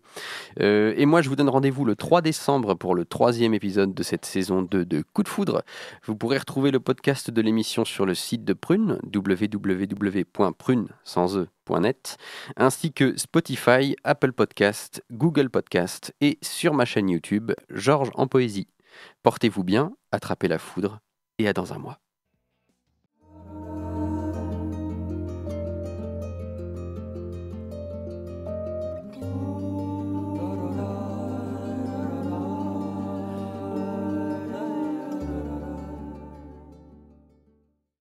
Euh, et moi, je vous donne rendez-vous le 3 décembre pour le troisième épisode de cette saison 2 de Coup de foudre. Vous pourrez retrouver le podcast de l'émission sur le site de Prune, www.prune sans e ainsi que Spotify, Apple Podcast, Google Podcast et sur ma chaîne YouTube, Georges en Poésie. Portez-vous bien, attrapez la foudre et à dans un mois.